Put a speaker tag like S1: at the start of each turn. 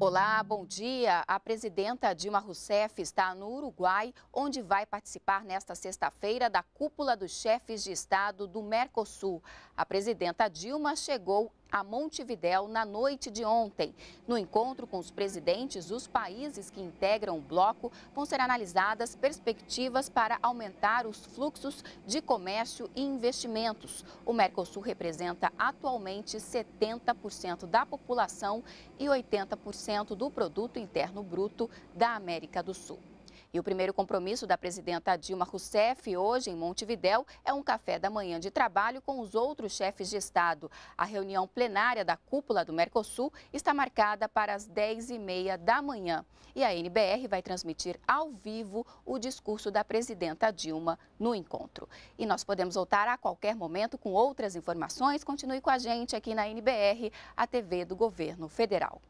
S1: Olá, bom dia. A presidenta Dilma Rousseff está no Uruguai, onde vai participar nesta sexta-feira da cúpula dos chefes de Estado do Mercosul. A presidenta Dilma chegou a Montevidéu na noite de ontem. No encontro com os presidentes dos países que integram o bloco, vão ser analisadas perspectivas para aumentar os fluxos de comércio e investimentos. O Mercosul representa atualmente 70% da população e 80% do produto interno bruto da América do Sul. E o primeiro compromisso da presidenta Dilma Rousseff hoje em Montevidéu é um café da manhã de trabalho com os outros chefes de Estado. A reunião plenária da cúpula do Mercosul está marcada para as 10h30 da manhã. E a NBR vai transmitir ao vivo o discurso da presidenta Dilma no encontro. E nós podemos voltar a qualquer momento com outras informações. Continue com a gente aqui na NBR, a TV do Governo Federal.